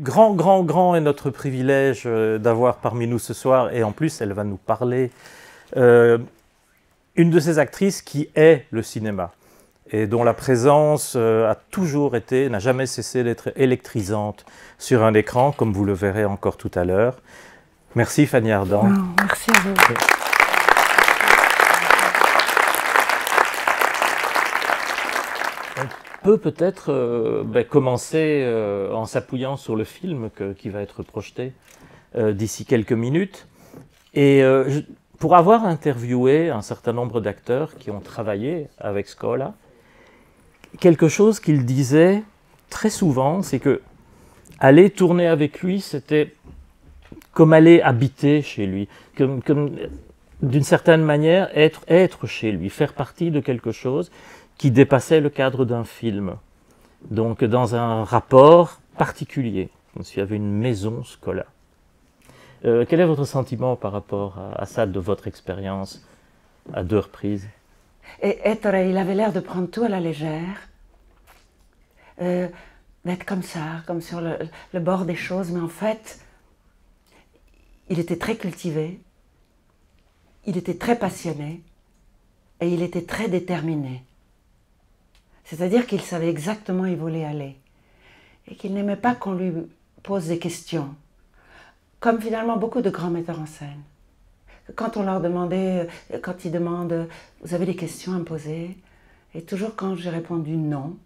Grand, grand, grand est notre privilège euh, d'avoir parmi nous ce soir, et en plus, elle va nous parler. Euh, une de ces actrices qui est le cinéma et dont la présence euh, a toujours été, n'a jamais cessé d'être électrisante sur un écran, comme vous le verrez encore tout à l'heure. Merci Fanny Ardant. Oh, merci à vous. peut être euh, ben, commencer euh, en s'appuyant sur le film qui va être projeté euh, d'ici quelques minutes. Et pour avoir interviewé un certain nombre d'acteurs qui ont travaillé avec Scola, quelque chose qu'il disait très souvent, c'est que aller tourner avec lui, c'était comme aller habiter chez lui, comme, d'une certaine manière être, être chez lui, faire partie de quelque chose qui dépassait le cadre d'un film. Donc dans un rapport particulier, comme s'il y avait une maison scolaire. Euh, quel est votre sentiment par rapport à, ça, de votre expérience, à deux reprises Et eh, Ettore, il avait l'air de prendre tout à la légère, euh, d'être comme ça, comme sur le bord des choses, mais en fait, il était très cultivé, il était très passionné et il était très déterminé. C'est-à-dire qu'il savait exactement où il voulait aller et qu'il n'aimait pas qu'on lui pose des questions, comme finalement beaucoup de grands metteurs en scène. Quand on leur demandait, euh, quand ils demandent, vous avez des questions à me poser Et toujours quand j'ai répondu non,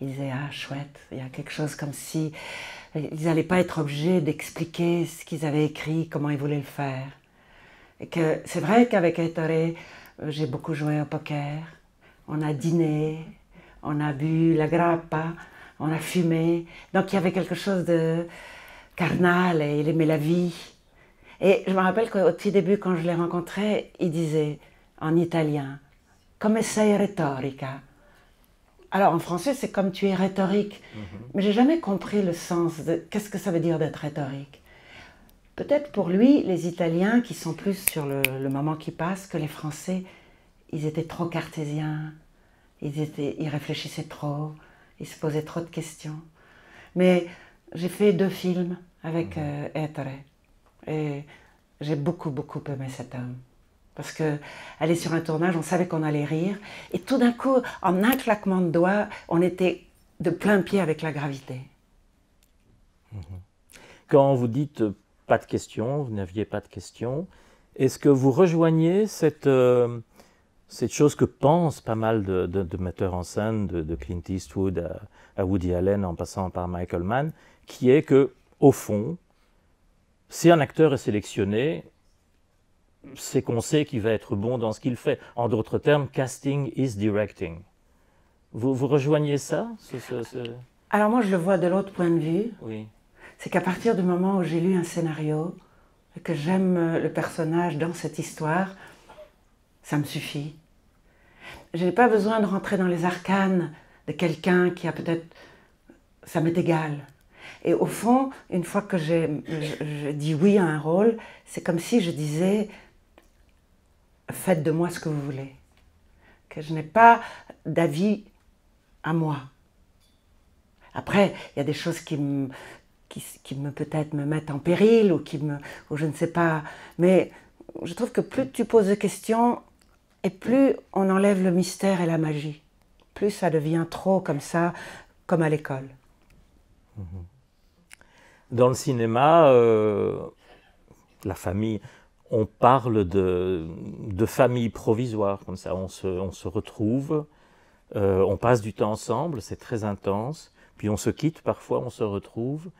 ils disaient, ah chouette, il y a quelque chose comme si ils n'allaient pas être obligés d'expliquer ce qu'ils avaient écrit, comment ils voulaient le faire. Et que c'est vrai qu'avec Ettore, euh, j'ai beaucoup joué au poker, on a dîné, on a bu la grappa, on a fumé. Donc il y avait quelque chose de carnal et il aimait la vie. Et je me rappelle qu'au petit début, quand je l'ai rencontré, il disait en italien Come sei retorica Alors en français, c'est comme tu es rhétorique. Mhm. Mais j'ai jamais compris le sens de qu'est-ce que ça veut dire d'être rhétorique. Peut-être pour lui, les Italiens, qui sont plus sur le moment qui passe que les Français, ils étaient trop cartésiens ils, réfléchissait réfléchissaient trop, ils se posaient trop de questions. Mais j'ai fait deux films avec mhm. euh, Et j'ai beaucoup, beaucoup aimé cet homme. Parce que aller sur un tournage, on savait qu'on allait rire. Et tout d'un coup, en un claquement de doigts, on était de plein pied avec la gravité. Mhm. Quand vous dites euh, pas de questions, vous n'aviez pas de questions, est-ce que vous rejoignez cette, euh, cette chose que pensent pas mal de, metteurs en scène, de, Clint Eastwood à, Woody Allen en passant par Michael Mann, qui est que, au fond, si un acteur est sélectionné, c'est qu'on sait qu'il va être bon dans ce qu'il fait. En d'autres termes, casting is directing. Vous, rejoignez ça Alors moi, je le vois de l'autre point de vue. Oui. C'est qu'à partir du moment où j'ai lu un scénario, que j'aime le personnage dans cette histoire, ça me suffit. Je n'ai pas besoin de rentrer dans les arcanes de quelqu'un qui a peut-être... Ça m'est égal. Et au fond, une fois que j'ai dit oui à un rôle, c'est comme si je disais, faites de moi ce que vous voulez. Que je n'ai pas d'avis à moi. Après, il y a des choses qui me, qui, me peut-être me mettent en péril ou qui me, ou je ne sais pas. Mais je trouve que plus tu poses de questions, et plus on enlève le mystère et la magie, plus ça devient trop comme ça, comme à l'école. Mhm. Dans le cinéma, euh, la famille, on parle de, de famille provisoire, comme ça, on se, on se retrouve, euh, on passe du temps ensemble, c'est très intense, puis on se quitte parfois, on se retrouve.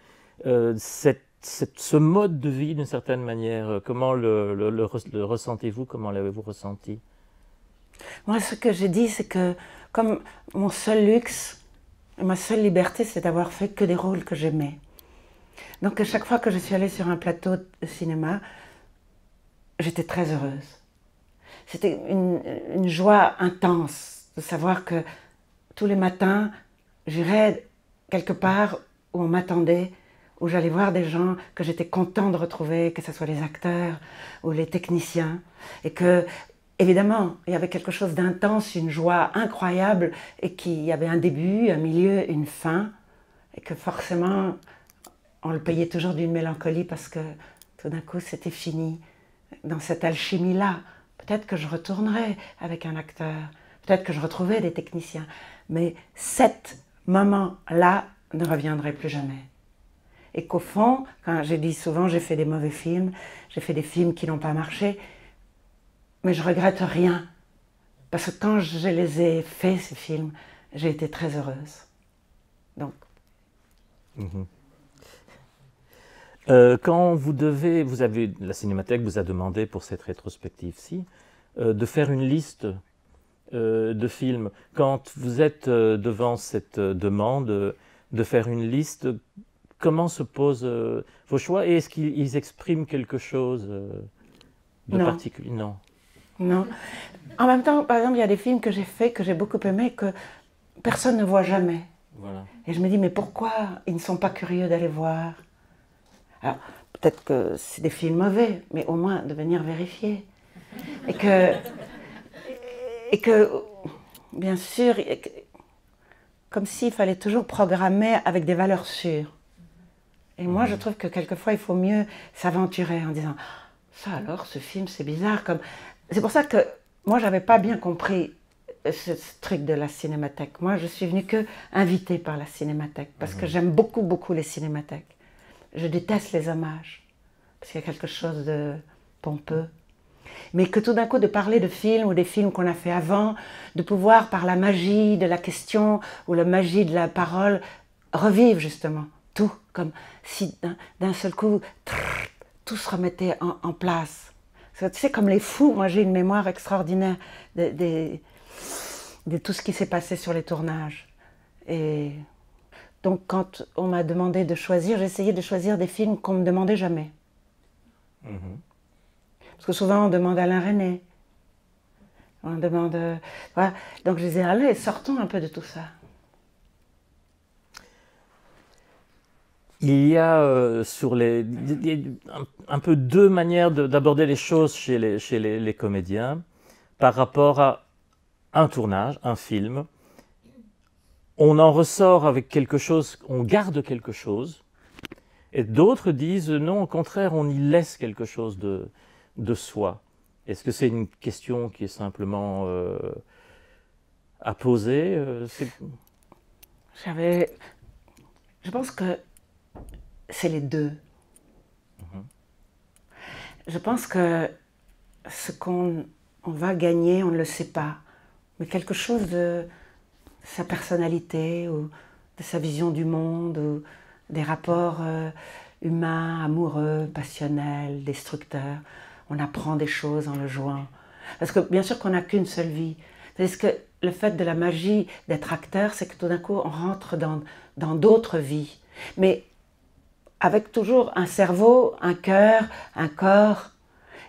Euh, cette, ce mode de vie, d'une certaine manière, comment le, le ressentez-vous, comment l'avez-vous ressenti moi, ce que j'ai dit c'est que comme mon seul luxe, ma seule liberté, c'est d'avoir fait que des rôles que j'aimais. Donc à chaque fois que je suis allée sur un plateau de cinéma, j'étais très heureuse. C'était une, une, joie intense de savoir que tous les matins, j'irais quelque part où on m'attendait, où j'allais voir des gens que j'étais content de retrouver, que ce soit les acteurs ou les techniciens, et que Évidemment, il y avait quelque chose d'intense, une joie incroyable, et qu'il y avait un début, un milieu, une fin, et que forcément, on le payait toujours d'une mélancolie parce que tout d'un coup, c'était fini. Dans cette alchimie-là, peut-être que je retournerais avec un acteur, peut-être que je retrouverais des techniciens, mais cet moment-là ne reviendrait plus jamais. Et qu'au fond, quand j'ai dit souvent j'ai fait des mauvais films, j'ai fait des films qui n'ont pas marché, mais je regrette rien. Parce que quand je les ai faits, ces films, j'ai été très heureuse. Donc. Mhm. Euh, quand vous devez, vous avez, la Cinémathèque vous a demandé pour cette rétrospective-ci euh, de faire une liste euh, de films. Quand vous êtes devant cette demande de faire une liste, comment se posent vos choix et est-ce qu'ils expriment quelque chose de particulier Non. Non. En même temps, par exemple, il y a des films que j'ai faits, que j'ai beaucoup aimés, que personne ne voit jamais. Et je me dis, mais pourquoi ils ne sont pas curieux d'aller voir Alors, peut-être que c'est des films mauvais, mais au moins de venir vérifier. Et que, et que bien sûr, comme s'il fallait toujours programmer avec des valeurs sûres. Et moi, je mhm. trouve que quelquefois, il faut mieux s'aventurer en disant, ça alors, ce film, c'est bizarre, comme c'est pour ça que moi, je n'avais pas bien compris euh, ce, truc de la cinémathèque. Moi, je suis venue que invitée par la cinémathèque parce que mhm. j'aime beaucoup, beaucoup les cinémathèques. Je déteste les hommages parce qu'il y a quelque chose de pompeux. Mais que tout d'un coup, de parler de films ou des films qu'on a fait avant, de pouvoir, par la magie de la question ou la magie de la parole, revivre justement tout, comme si d'un seul coup, tout se remettait en place. Tu sais, comme les fous, moi j'ai une mémoire extraordinaire de, tout ce qui s'est passé sur les tournages. Et donc quand on m'a demandé de choisir, j'essayais de choisir des films qu'on me demandait jamais. Mhm. Parce que souvent on demande Alain René. On demande. Euh, voilà. Donc je disais, allez, sortons un peu de tout ça. il y a euh, sur les un, peu deux manières d'aborder les choses chez les chez les, comédiens par rapport à un tournage, un film. On en ressort avec quelque chose, on garde quelque chose, et d'autres disent non, au contraire, on y laisse quelque chose de de soi. Est-ce que c'est une question qui est simplement euh, à poser euh, J'avais, je pense que c'est les deux. Mhm. Je pense que ce qu'on va gagner, on ne le sait pas, mais quelque chose de sa personnalité ou de sa vision du monde ou des rapports euh, humains, amoureux, passionnels, destructeurs. On apprend des choses en le jouant. Parce que bien sûr qu'on n'a qu'une seule vie. Parce que le fait de la magie d'être acteur, c'est que tout d'un coup, on rentre dans d'autres vies. Mais avec toujours un cerveau, un cœur, un corps.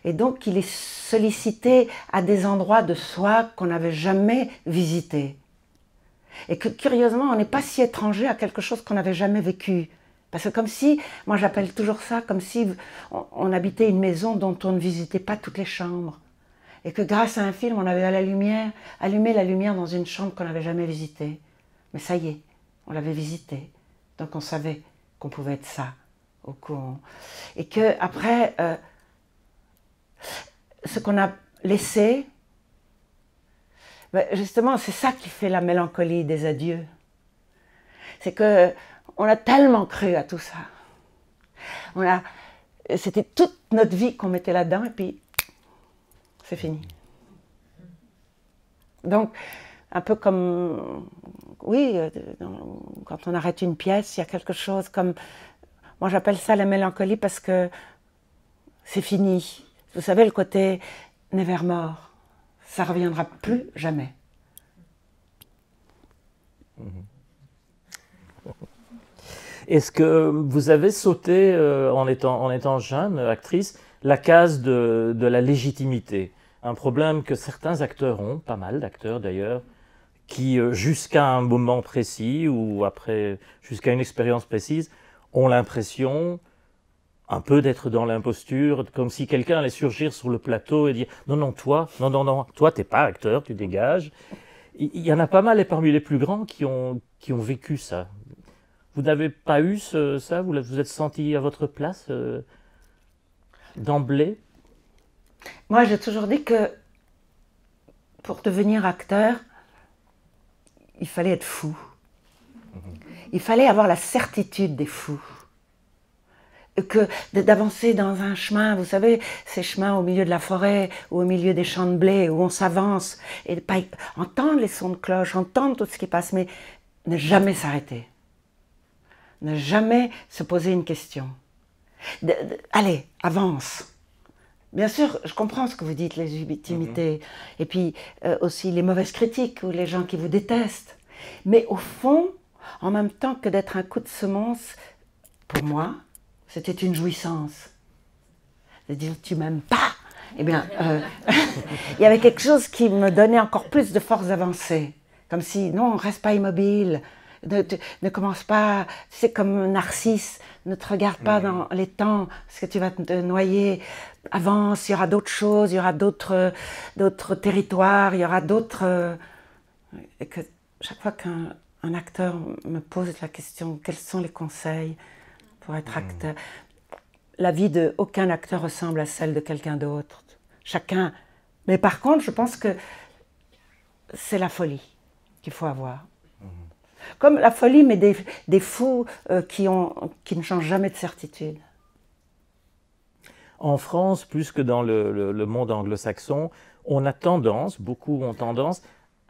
Et donc il est sollicité à des endroits de soi qu'on n'avait jamais visités. Et que curieusement, on n'est pas si étranger à quelque chose qu'on n'avait jamais vécu. Parce que comme si, moi j'appelle toujours ça comme si on, habitait une maison dont on ne visitait pas toutes les chambres. Et que grâce à un film, on avait à la lumière, allumé la lumière dans une chambre qu'on n'avait jamais visitée. Mais ça y est, on l'avait visitée. Donc on savait qu'on pouvait être ça. Et que après, euh, ce qu'on a laissé, ben, justement, c'est ça qui fait la mélancolie des adieux. C'est que on a tellement cru à tout ça. On a, c'était toute notre vie qu'on mettait là-dedans et puis c'est fini. Donc, un peu comme, oui, euh, quand on arrête une pièce, il y a quelque chose comme moi, j'appelle ça la mélancolie parce que c'est fini. Vous savez, le côté nevermore, ça reviendra plus jamais. Mhm. Est-ce que vous avez sauté, euh, en, étant, jeune, actrice, la case de, de la légitimité Un problème que certains acteurs ont, pas mal d'acteurs d'ailleurs, qui euh, jusqu'à un moment précis ou après, jusqu'à une expérience précise, ont l'impression un peu d'être dans l'imposture, comme si quelqu'un allait surgir sur le plateau et dire non, non, toi, non, non, non, toi, t'es pas acteur, tu dégages. Il y en a pas mal et parmi les plus grands qui ont, qui ont vécu ça. Vous n'avez pas eu ça Vous vous êtes senti à votre place euh, d'emblée Moi, j'ai toujours dit que pour devenir acteur, il fallait être fou. Mmh. Il fallait avoir la certitude des fous que d'avancer dans un chemin, vous savez, ces chemins au milieu de la forêt ou au milieu des champs de blé où on s'avance et pas entendre les sons de cloche, entendre tout ce qui passe, mais ne jamais s'arrêter, ne jamais se poser une question. allez, avance. Bien sûr, je comprends ce que vous dites, les intimités, mhm. et puis euh, aussi les mauvaises critiques ou les gens qui vous détestent. Mais au fond, en même temps que d'être un coup de semence, pour moi, c'était une jouissance. De dire tu m'aimes pas, eh bien, euh, il y avait quelque chose qui me donnait encore plus de force d'avancer. Comme si, non, reste pas immobile, ne, commence pas, c'est comme un narcisse, ne te regarde pas dans les temps, parce que tu vas te noyer. Avance, il y aura d'autres choses, il y aura d'autres territoires, il y aura d'autres. Euh, et que chaque fois qu'un un acteur me pose la question quels sont les conseils pour être hmm. acteur La vie de aucun acteur ressemble à celle de quelqu'un d'autre. Chacun. Mais par contre, je pense que c'est la folie qu'il faut avoir. Hmm. Comme la folie, mais des, fous euh, qui, ont, qui ne changent jamais de certitude. En France, plus que dans le monde anglo-saxon, on a tendance, beaucoup ont tendance,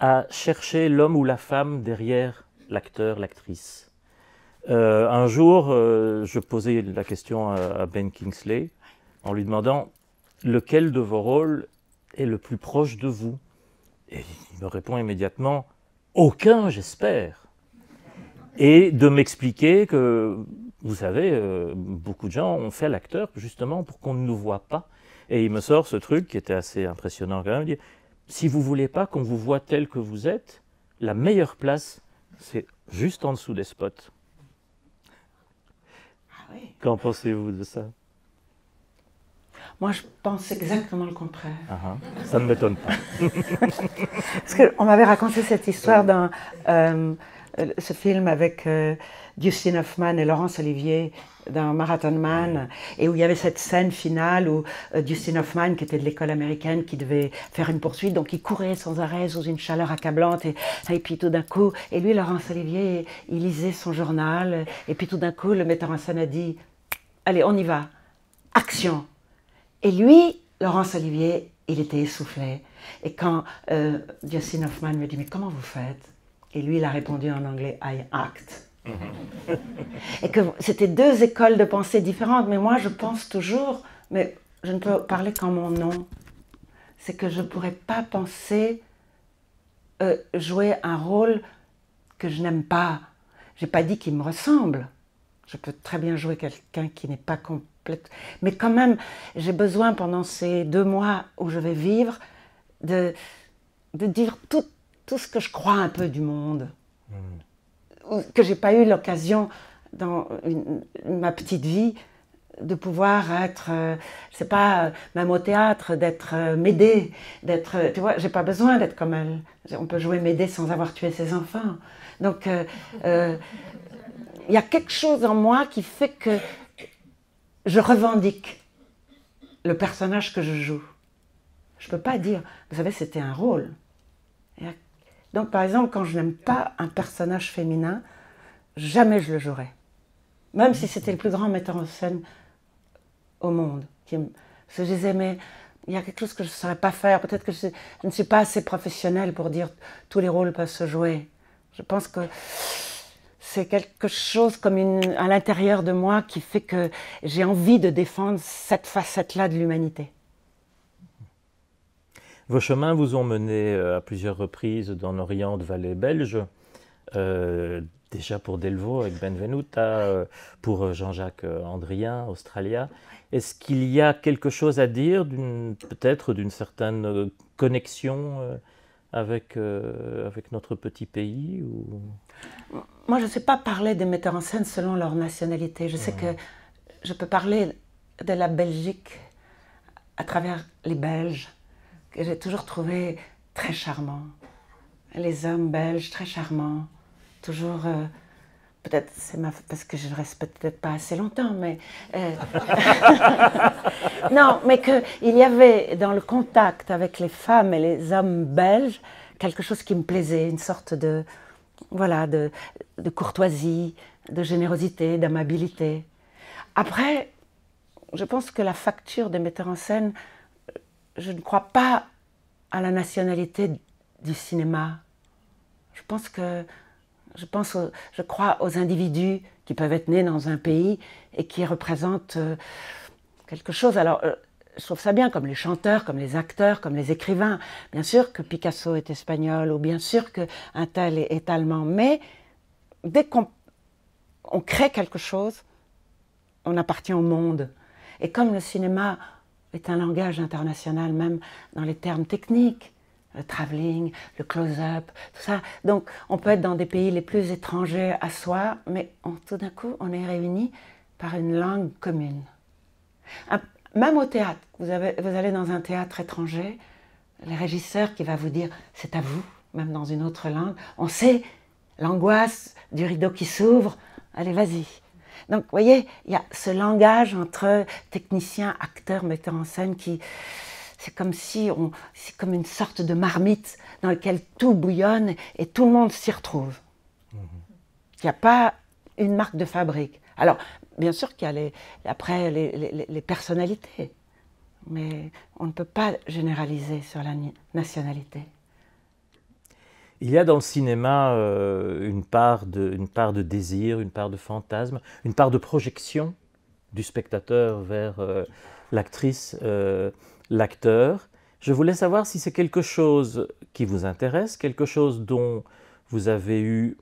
à chercher l'homme ou la femme derrière l'acteur, l'actrice. Euh, un jour, euh, je posais la question à, Ben Kingsley en lui demandant lequel de vos rôles est le plus proche de vous. Et il me répond immédiatement aucun, j'espère. Et de m'expliquer que, vous savez, euh, beaucoup de gens ont fait l'acteur justement pour qu'on ne nous voit pas. Et il me sort ce truc qui était assez impressionnant quand même si vous voulez pas qu'on vous voit tel que vous êtes, la meilleure place, c'est juste en dessous des spots. Ah Qu'en pensez-vous de ça moi, je pense exactement le contraire. Ah ah. Ça ne m'étonne pas. Parce qu'on m'avait raconté cette histoire d'un euh, euh, ce film avec euh, Hoffman et Laurence Olivier dans Marathon Man, et où il y avait cette scène finale où euh, Hoffman, qui était de l'école américaine, qui devait faire une poursuite, donc il courait sans arrêt sous une chaleur accablante, et, et puis tout d'un coup, et lui, Laurence Olivier, il lisait son journal, et puis tout d'un coup, le metteur en scène a dit, allez, on y va, action. Et lui, Laurence Olivier, il était essoufflé. Et quand euh, Hoffman me dit, mais comment vous faites et lui, il a répondu en anglais I act. Mhm. et que c'était deux écoles de pensée différentes, mais moi je pense toujours, mais je ne peux parler qu'en mon nom. C'est que je ne pourrais pas penser euh, jouer un rôle que je n'aime pas. J'ai pas dit qu'il me ressemble. Je peux très bien jouer quelqu'un qui n'est pas complète. Mais quand même, j'ai besoin pendant ces deux mois où je vais vivre de, de dire tout tout ce que je crois un peu du monde, hmm. que j'ai pas eu l'occasion dans ma petite vie de pouvoir être, euh, c'est pas, euh, même au théâtre, d'être euh, m'aider d'être, tu vois, j'ai pas besoin d'être comme elle. On peut jouer m'aider sans avoir tué ses enfants. Donc, il y a quelque chose en moi qui fait que je revendique le personnage que je joue. Je peux pas dire, vous savez, c'était un rôle. Donc, par exemple, quand je n'aime pas un personnage féminin, jamais je le jouerai. Même si c'était le plus grand metteur en scène au monde. Qui je disais, mais il y a quelque chose que je ne saurais pas faire. Peut-être que je, ne suis pas assez professionnelle pour dire tous les rôles peuvent se jouer. Je pense que c'est quelque chose comme à l'intérieur de moi qui fait que j'ai envie de défendre cette facette-là de l'humanité. Vos chemins vous ont mené euh, à plusieurs reprises dans l'Orient vallée belge, euh, déjà pour Delvaux avec Benvenuta, euh, pour Jean-Jacques Andrien, Australia. Est-ce qu'il y a quelque chose à dire, peut-être d'une certaine connexion avec, avec notre petit pays ou... Moi, je ne sais pas parler des metteurs en scène selon leur nationalité. Je sais que je peux parler de la Belgique à travers les Belges que j'ai toujours trouvé très charmant. Les hommes belges, très charmants, toujours... Euh, peut-être c'est ma parce que je reste peut-être pas assez longtemps, mais euh, non, mais qu'il y avait dans le contact avec les femmes et les hommes belges quelque chose qui me plaisait, une sorte de voilà de, de courtoisie, de générosité, d'amabilité. Après, je pense que la facture des metteurs en scène je ne crois pas à la nationalité du cinéma. Je pense que je pense, je crois aux individus qui peuvent être nés dans un pays et qui représentent euh, quelque chose. Alors, euh, je trouve ça bien, comme les chanteurs, comme les acteurs, comme les écrivains. Bien sûr que Picasso est espagnol ou bien sûr qu'un tel est, allemand, mais dès qu'on crée quelque chose, on appartient au monde. Et comme le cinéma, est un langage international, même dans les termes techniques. Le travelling, le close-up, tout ça. Donc, on peut être dans des pays les plus étrangers à soi, mais tout d'un coup, on est réunis par une langue commune. même au théâtre, vous, vous allez dans un théâtre étranger, le régisseur qui va vous dire c'est à vous, même dans une autre langue, on sait l'angoisse du rideau qui s'ouvre, allez, vas-y. Donc, vous voyez, il y a ce langage entre techniciens, acteurs, metteur en scène qui. C'est comme si C'est comme une sorte de marmite dans laquelle tout bouillonne et tout le monde s'y retrouve. Mm-hmm. Il n'y a pas une marque de fabrique. Alors, bien sûr qu'il y a après les, personnalités, mais on ne peut pas généraliser sur la nationalité. Il y a dans le cinéma euh, une, part de, une part de désir, une part de fantasme, une part de projection du spectateur vers euh, l'actrice, euh, l'acteur. Je voulais savoir si c'est quelque chose qui vous intéresse, quelque chose dont vous avez eu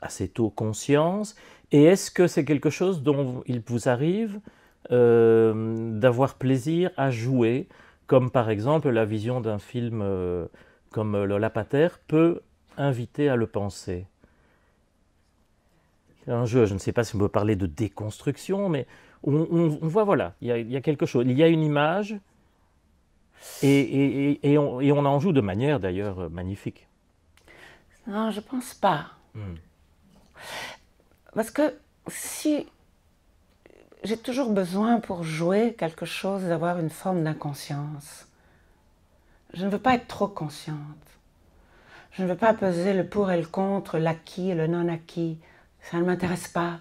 assez tôt conscience, et est-ce que c'est quelque chose dont il vous arrive d'avoir plaisir à jouer, comme par exemple la vision d'un film comme euh, le Lapater, peut inviter à le penser. Un jeu, je ne sais pas si on peut parler de déconstruction, mais on, voit, voilà, il y, a, quelque chose. Il y a une image, et, on, en joue de manière d'ailleurs magnifique. Non, je ne pense pas. Hmm. Parce que si j'ai toujours besoin pour jouer quelque chose d'avoir une forme d'inconscience. Je ne veux pas être trop consciente. Je ne veux pas peser le pour et le contre, l'acquis et le non-acquis. Ça ne m'intéresse pas.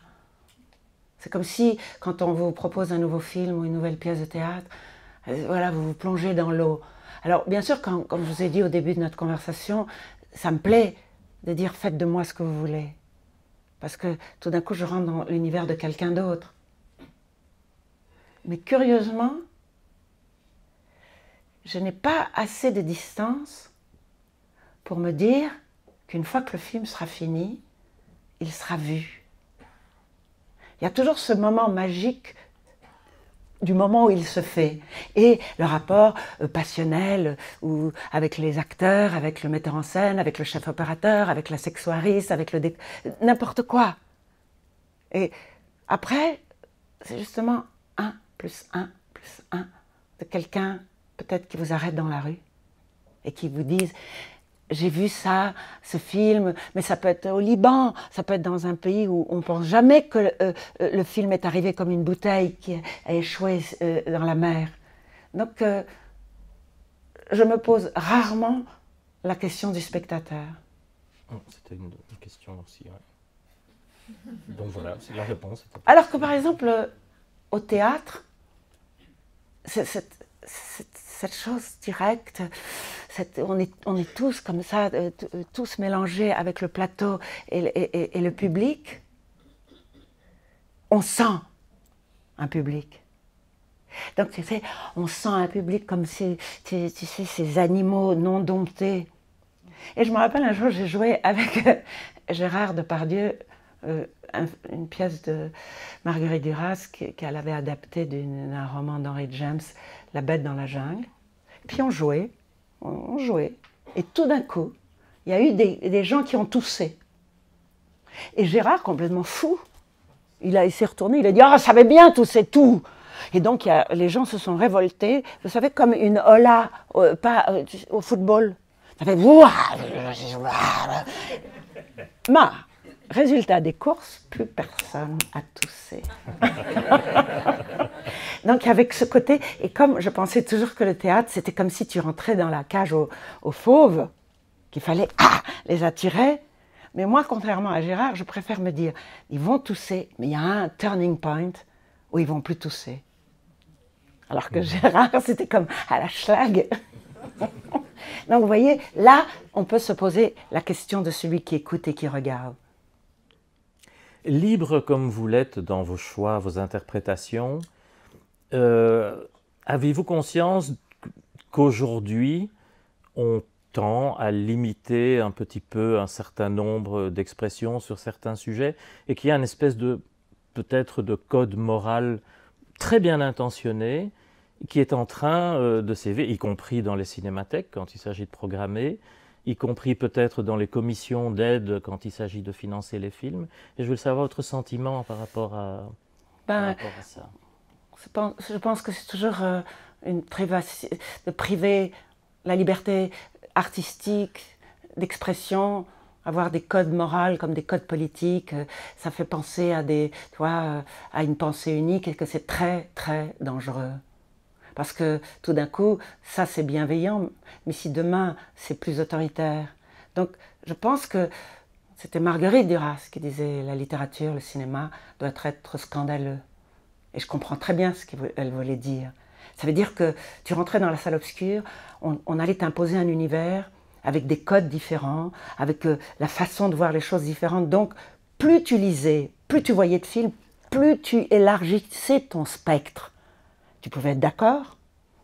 C'est comme si, quand on vous propose un nouveau film ou une nouvelle pièce de théâtre, euh, voilà, vous vous plongez dans l'eau. Alors, bien sûr, comme je vous ai dit au début de notre conversation, ça me plaît de dire faites de moi ce que vous voulez. Parce que tout d'un coup, je rentre dans l'univers de quelqu'un d'autre. Mais curieusement, je n'ai pas assez de distance pour me dire qu'une fois que le film sera fini, il sera vu. Il y a toujours ce moment magique du moment où il se fait. Et le rapport euh, passionnel ou avec les acteurs, avec le metteur en scène, avec le chef opérateur, avec la sexoiriste, avec le... n'importe quoi. Et après, c'est justement un plus un plus un de quelqu'un peut-être qu'ils vous arrêtent dans la rue et qu'ils vous disent j'ai vu ça, ce film, mais ça peut être au Liban, ça peut être dans un pays où on pense jamais que le, euh, euh, film est arrivé comme une bouteille qui a échoué euh, dans la mer. Donc, je me pose rarement la question du spectateur. Oh, c'était une, question aussi. Donc voilà, c'est la réponse. Alors que par exemple, au théâtre, cette, chose directe, on, est, tous comme ça, euh, euh, tous mélangés avec le plateau et, le public. On sent un public. Donc tu sais, on sent un public comme ces, sais, ces animaux non domptés. Et je me rappelle un jour, j'ai joué avec euh, Gérard Depardieu euh, une pièce de Marguerite Duras qu'elle avait adaptée d'un roman d'Henry James, La bête dans la jungle. Puis on jouait, on jouait. Et tout d'un coup, il y a eu des, gens qui ont toussé. Et Gérard, complètement fou, il, s'est retourné, il a dit Ah, ça va bien tousser tout et donc, a, les gens se sont révoltés, vous savez, comme une hola euh, pas, euh, au football. Ça fait... ma. Résultat des courses, plus personne a toussé. Donc avec ce côté, et comme je pensais toujours que le théâtre, c'était comme si tu rentrais dans la cage aux, fauves, qu'il fallait ah, les attirer. Mais moi, contrairement à Gérard, je préfère me dire, ils vont tousser, mais il y a un turning point où ils vont plus tousser. Alors que mm. Gérard, c'était comme à la schlag. Donc vous voyez, là, on peut se poser la question de celui qui écoute et qui regarde libre comme vous l'êtes dans vos choix, vos interprétations, euh, avez-vous conscience qu'aujourd'hui, on tend à limiter un petit peu un certain nombre d'expressions sur certains sujets et qu'il y a une espèce de, peut-être, de code moral très bien intentionné qui est en train euh, de s'élever, y compris dans les cinémathèques quand il s'agit de programmer, y compris peut-être dans les commissions d'aide quand il s'agit de financer les films. Et je veux savoir votre sentiment par rapport à, ben, ça. Je pense, que c'est toujours euh, une de priver la liberté artistique, d'expression, avoir des codes moraux comme des codes politiques, euh, ça fait penser à des, tu euh, à une pensée unique et que c'est très très dangereux. Parce que tout d'un coup, ça c'est bienveillant, mais si demain c'est plus autoritaire. Donc je pense que c'était Marguerite Duras qui disait la littérature, le cinéma doit être scandaleux. Et je comprends très bien ce qu'elle voulait dire. Ça veut dire que tu rentrais dans la salle obscure, on, allait t'imposer un univers avec des codes différents, avec euh, la façon de voir les choses différentes. Donc, plus tu lisais, plus tu voyais de films, plus tu élargissais ton spectre. Tu pouvais être d'accord,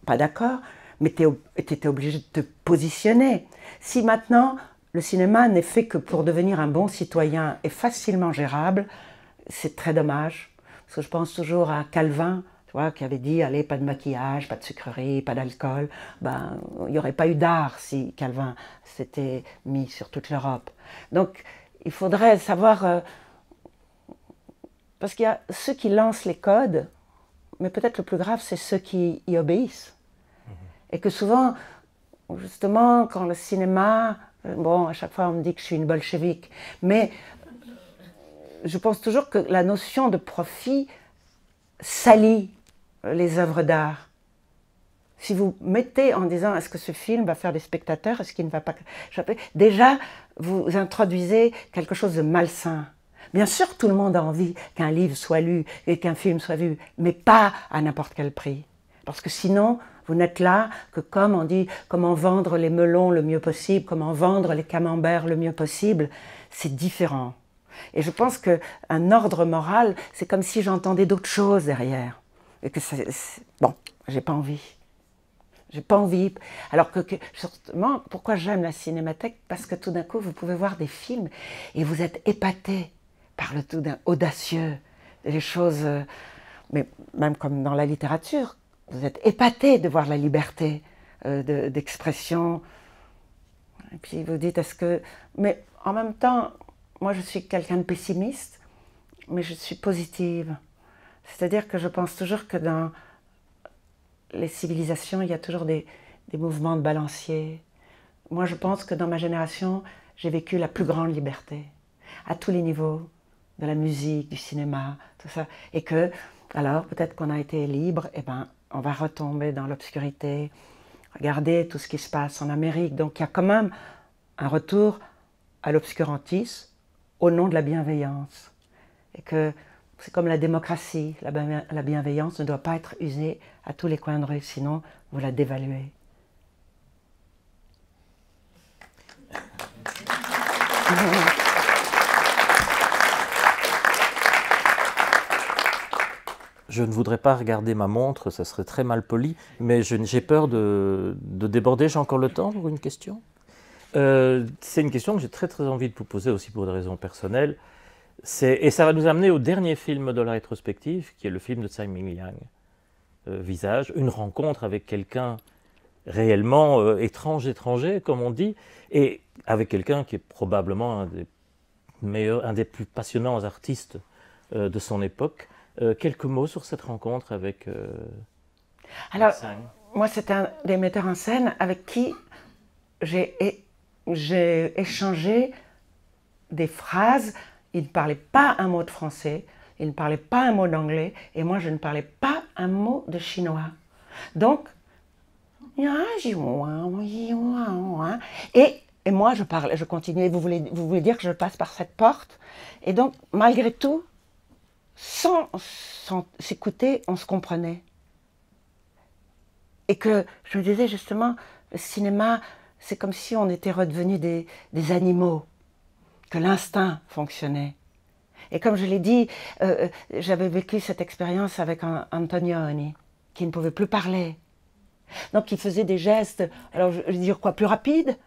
pas d'accord, mais tu étais obligé de te positionner. Si maintenant le cinéma n'est fait que pour devenir un bon citoyen et facilement gérable, c'est très dommage. Parce que je pense toujours à Calvin, tu vois, qui avait dit allez, pas de maquillage, pas de sucrerie, pas d'alcool. Ben, il n'y aurait pas eu d'art si Calvin s'était mis sur toute l'Europe. Donc, il faudrait savoir. Euh, parce qu'il y a ceux qui lancent les codes mais peut-être le plus grave, c'est ceux qui y obéissent. Et que souvent, justement, quand le cinéma, euh, bon, à chaque fois on me dit que je suis une bolchevique, mais je pense toujours que la notion de profit salit les œuvres d'art. Si vous mettez en disant est-ce que ce film va faire des spectateurs, est-ce qu'il ne va pas... Déjà, vous introduisez quelque chose de malsain. Bien sûr, tout le monde a envie qu'un livre soit lu et qu'un film soit vu, mais pas à n'importe quel prix. Parce que sinon, vous n'êtes là que comme on dit comment vendre les melons le mieux possible, comment vendre les camemberts le mieux possible. C'est différent. Et je pense qu'un ordre moral, c'est comme si j'entendais d'autres choses derrière. Et que c'est bon, j'ai pas envie. J'ai pas envie. Alors que, que justement, pourquoi j'aime la cinémathèque Parce que tout d'un coup, vous pouvez voir des films et vous êtes épaté parle tout d'un audacieux, des choses, euh, mais même comme dans la littérature, vous êtes épaté de voir la liberté euh, d'expression. et puis vous dites, est-ce que... Mais en même temps, moi je suis quelqu'un de pessimiste, mais je suis positive. C'est-à-dire que je pense toujours que dans les civilisations, il y a toujours des, des mouvements de balancier. Moi je pense que dans ma génération, j'ai vécu la plus grande liberté, à tous les niveaux de la musique, du cinéma, tout ça. Et que, alors, peut-être qu'on a été libre, et eh ben, on va retomber dans l'obscurité. Regardez tout ce qui se passe en Amérique. Donc, il y a quand même un retour à l'obscurantisme au nom de la bienveillance. Et que c'est comme la démocratie, la bienveillance ne doit pas être usée à tous les coins de rue, sinon vous la dévaluez. je ne voudrais pas regarder ma montre, ça serait très mal poli, mais j'ai peur de, déborder. J'ai encore le temps pour une question euh, C'est une question que j'ai très très envie de vous poser aussi pour des raisons personnelles. Et ça va nous amener au dernier film de la rétrospective, qui est le film de Tsai Ming-liang, euh, Visage, une rencontre avec quelqu'un réellement euh, étrange, étranger, comme on dit, et avec quelqu'un qui est probablement un des, meilleurs, un des plus passionnants artistes de son époque. Euh, quelques mots sur cette rencontre avec. Euh, Alors, moi, c'était un des metteurs en scène avec qui j'ai échangé des phrases. Il ne parlait pas un mot de français, il ne parlait pas un mot d'anglais, et moi, je ne parlais pas un mot de chinois. Donc, hein et, et moi, je parlais, je continuais. Vous voulez, vous voulez dire que je passe par cette porte Et donc, malgré tout, sans s'écouter, on se comprenait. Et que je me disais justement, le cinéma, c'est comme si on était redevenus des, animaux, que l'instinct fonctionnait. Et comme je l'ai dit, euh, euh, j'avais vécu cette expérience avec Antonioni, qui ne pouvait plus parler. Donc il faisait des gestes, alors je veux dire quoi, plus rapide,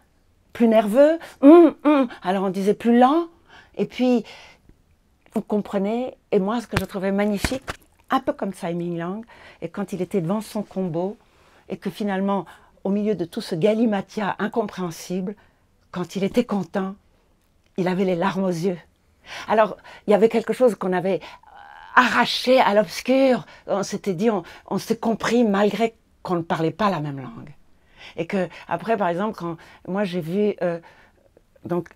plus nerveux, hum, hum. alors on disait plus lent, et puis vous comprenait, et moi ce que je trouvais magnifique, un peu comme Simon lang et quand il était devant son combo, et que finalement, au milieu de tout ce galimatia incompréhensible, quand il était content, il avait les larmes aux yeux. Alors, il y avait quelque chose qu'on avait arraché à l'obscur. On s'était dit, on, s'est compris malgré qu'on ne parlait pas la même langue. Et que, après, par exemple, quand moi j'ai vu, euh, donc,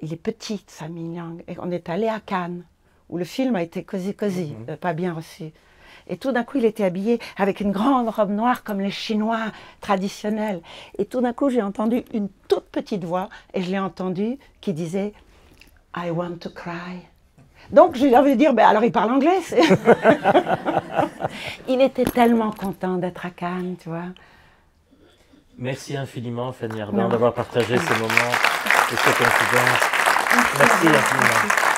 il est petit, Simon Lang, et on est allé à Cannes où le film a été cosy cosy, mhm. euh, pas bien reçu. Et tout d'un coup, il était habillé avec une grande robe noire comme les Chinois traditionnels. Et tout d'un coup, j'ai entendu une toute petite voix et je l'ai entendue qui disait I want to cry. Donc j'ai envie de dire, ben, alors il parle anglais. il était tellement content d'être à Cannes, tu vois. Merci infiniment, Fanny Ardant, d'avoir partagé ce moment. et cette Merci infiniment.